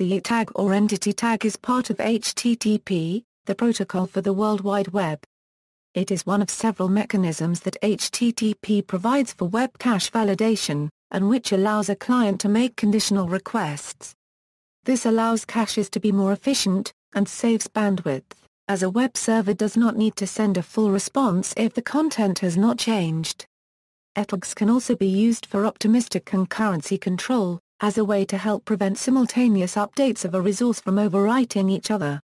The ETag tag or entity tag is part of HTTP, the protocol for the World Wide Web. It is one of several mechanisms that HTTP provides for web cache validation, and which allows a client to make conditional requests. This allows caches to be more efficient, and saves bandwidth, as a web server does not need to send a full response if the content has not changed. ETLGs can also be used for optimistic concurrency control, as a way to help prevent simultaneous updates of a resource from overwriting each other.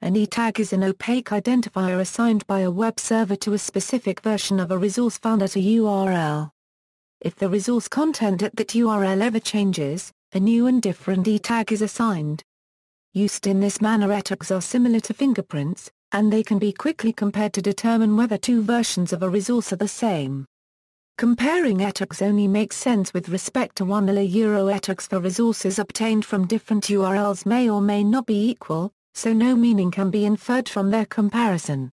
An e-tag is an opaque identifier assigned by a web server to a specific version of a resource found at a URL. If the resource content at that URL ever changes, a new and different e-tag is assigned. Used in this manner e-tags are similar to fingerprints, and they can be quickly compared to determine whether two versions of a resource are the same. Comparing ETOGs only makes sense with respect to 1 EUR ETOGs for resources obtained from different URLs may or may not be equal, so no meaning can be inferred from their comparison.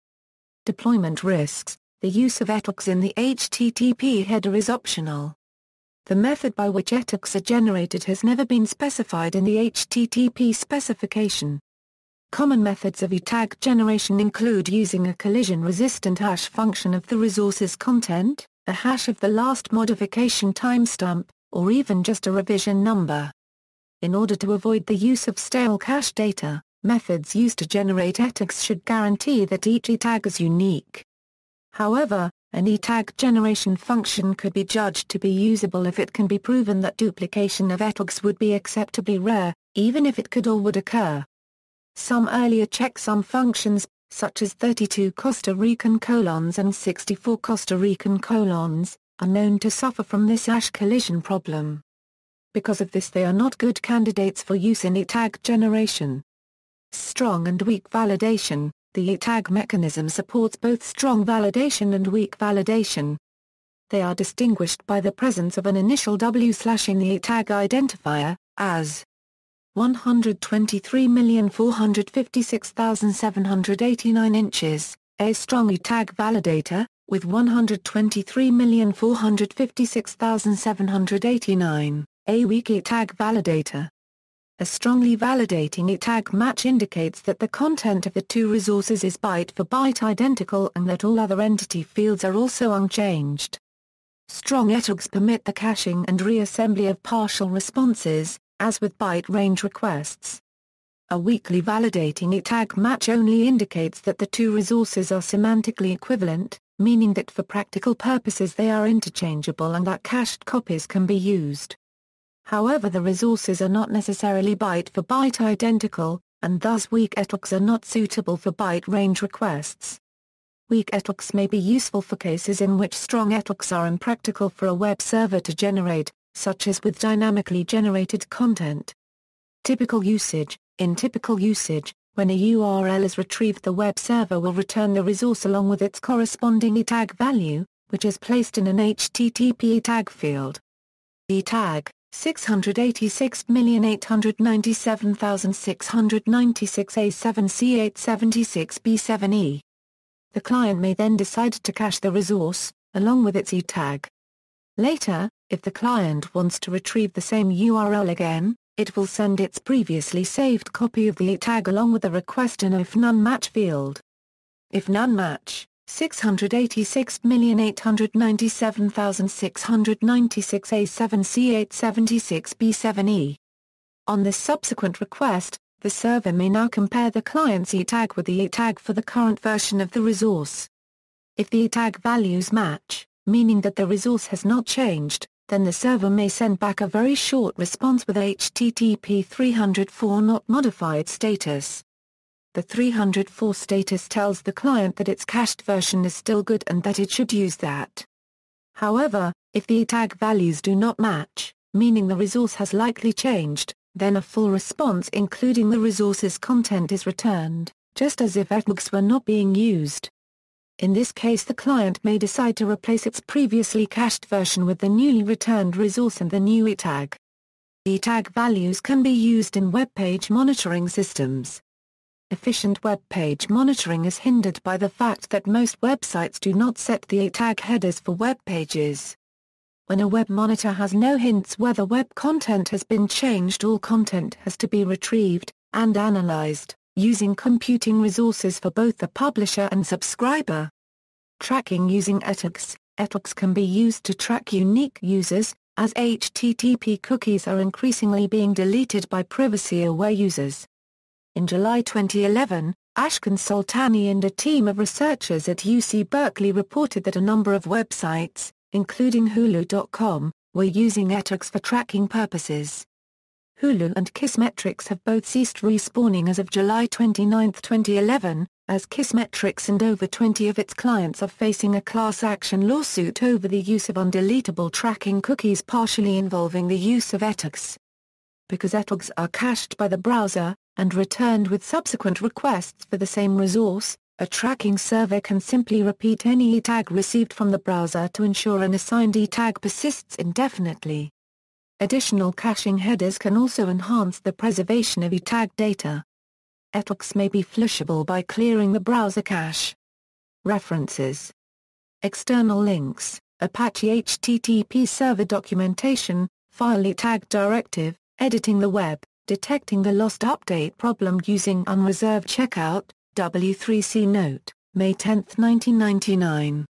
Deployment risks The use of ETOGs in the HTTP header is optional. The method by which ETOGs are generated has never been specified in the HTTP specification. Common methods of ETAG generation include using a collision-resistant hash function of the resource's content, a hash of the last modification timestamp, or even just a revision number. In order to avoid the use of stale cache data, methods used to generate etags should guarantee that each etag is unique. However, an etag generation function could be judged to be usable if it can be proven that duplication of etags would be acceptably rare, even if it could or would occur. Some earlier checksum functions such as 32 Costa Rican colons and 64 Costa Rican colons, are known to suffer from this ash collision problem. Because of this they are not good candidates for use in ETAG generation. Strong and weak validation The ETAG mechanism supports both strong validation and weak validation. They are distinguished by the presence of an initial W slash in the ETAG identifier, as 123,456,789 inches, a strong tag validator, with 123,456,789, a weak tag validator. A strongly validating ETAG match indicates that the content of the two resources is byte for byte identical and that all other entity fields are also unchanged. Strong ETAGs permit the caching and reassembly of partial responses, as with byte range requests. A weakly validating ETag tag match only indicates that the two resources are semantically equivalent, meaning that for practical purposes they are interchangeable and that cached copies can be used. However the resources are not necessarily byte for byte identical, and thus weak ETags are not suitable for byte range requests. Weak ETags may be useful for cases in which strong ETags are impractical for a web server to generate, such as with dynamically generated content. Typical usage In typical usage, when a URL is retrieved the web server will return the resource along with its corresponding etag value, which is placed in an HTTP etag field. Etag 686,897,696A7C876B7E. The client may then decide to cache the resource, along with its etag. Later, if the client wants to retrieve the same URL again, it will send its previously saved copy of the tag along with the request and if none match field. If none match, 686,897,696A7C876B7E. On this subsequent request, the server may now compare the client's E tag with the E tag for the current version of the resource. If the E tag values match, meaning that the resource has not changed, then the server may send back a very short response with HTTP 304 not modified status. The 304 status tells the client that its cached version is still good and that it should use that. However, if the tag values do not match, meaning the resource has likely changed, then a full response including the resource's content is returned, just as if ETags were not being used. In this case the client may decide to replace its previously cached version with the newly returned resource and the new ETag. tag values can be used in web page monitoring systems. Efficient web page monitoring is hindered by the fact that most websites do not set the ETag headers for web pages. When a web monitor has no hints whether web content has been changed all content has to be retrieved and analyzed using computing resources for both the publisher and subscriber. Tracking using ETOX, ETOX can be used to track unique users, as HTTP cookies are increasingly being deleted by privacy-aware users. In July 2011, Ashkan Soltani and a team of researchers at UC Berkeley reported that a number of websites, including Hulu.com, were using ETOX for tracking purposes. Hulu and Kissmetrics have both ceased respawning as of July 29, 2011, as Kissmetrics and over 20 of its clients are facing a class action lawsuit over the use of undeletable tracking cookies partially involving the use of ETOGs. Because ETOGs are cached by the browser, and returned with subsequent requests for the same resource, a tracking server can simply repeat any etag received from the browser to ensure an assigned etag persists indefinitely. Additional caching headers can also enhance the preservation of eTag data. ETLCs may be flushable by clearing the browser cache. References External links Apache HTTP server documentation, file eTag directive, editing the web, detecting the lost update problem using unreserved checkout, W3C note, May 10, 1999.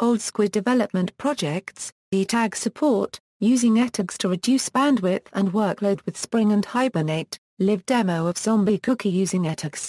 Old Squid Development Projects, eTag support, using ETAGs to reduce bandwidth and workload with Spring and Hibernate, live demo of Zombie Cookie using ETAGs.